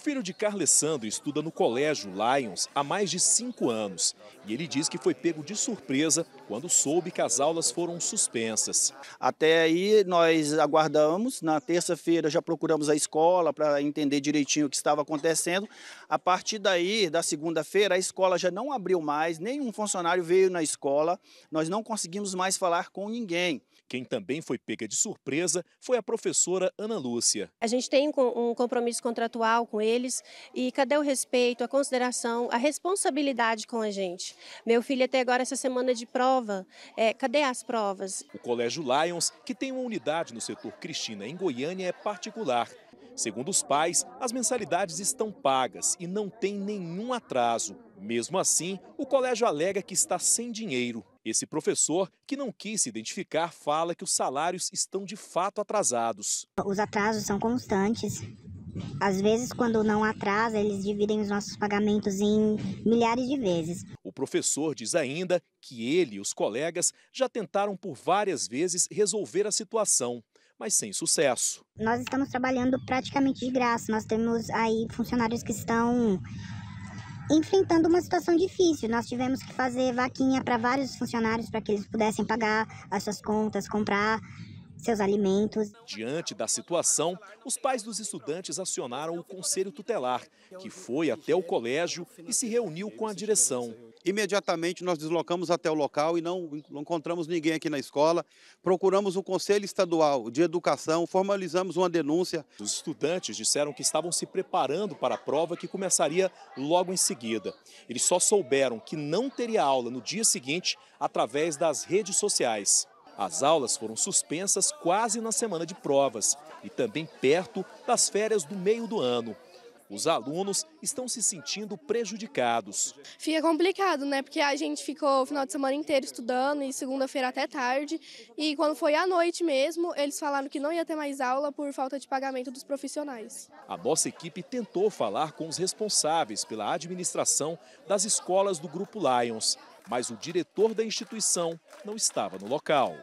filho de Carlessandro estuda no colégio Lions há mais de cinco anos e ele diz que foi pego de surpresa quando soube que as aulas foram suspensas. Até aí nós aguardamos, na terça-feira já procuramos a escola para entender direitinho o que estava acontecendo. A partir daí, da segunda-feira, a escola já não abriu mais, nenhum funcionário veio na escola, nós não conseguimos mais falar com ninguém. Quem também foi pega de surpresa foi a professora Ana Lúcia. A gente tem um compromisso contratual com ele eles e cadê o respeito, a consideração, a responsabilidade com a gente? Meu filho até agora essa semana de prova, é, cadê as provas? O Colégio Lions, que tem uma unidade no setor Cristina em Goiânia, é particular. Segundo os pais, as mensalidades estão pagas e não tem nenhum atraso. Mesmo assim, o colégio alega que está sem dinheiro. Esse professor, que não quis se identificar, fala que os salários estão de fato atrasados. Os atrasos são constantes. Às vezes, quando não atrasa, eles dividem os nossos pagamentos em milhares de vezes. O professor diz ainda que ele e os colegas já tentaram por várias vezes resolver a situação, mas sem sucesso. Nós estamos trabalhando praticamente de graça. Nós temos aí funcionários que estão enfrentando uma situação difícil. Nós tivemos que fazer vaquinha para vários funcionários para que eles pudessem pagar as suas contas, comprar seus alimentos. Diante da situação, os pais dos estudantes acionaram o conselho tutelar, que foi até o colégio e se reuniu com a direção. Imediatamente nós deslocamos até o local e não, não encontramos ninguém aqui na escola. Procuramos o Conselho Estadual de Educação, formalizamos uma denúncia. Os estudantes disseram que estavam se preparando para a prova que começaria logo em seguida. Eles só souberam que não teria aula no dia seguinte através das redes sociais. As aulas foram suspensas quase na semana de provas e também perto das férias do meio do ano. Os alunos estão se sentindo prejudicados. Fica complicado, né? Porque a gente ficou o final de semana inteiro estudando e segunda-feira até tarde. E quando foi à noite mesmo, eles falaram que não ia ter mais aula por falta de pagamento dos profissionais. A nossa equipe tentou falar com os responsáveis pela administração das escolas do Grupo Lions, mas o diretor da instituição não estava no local.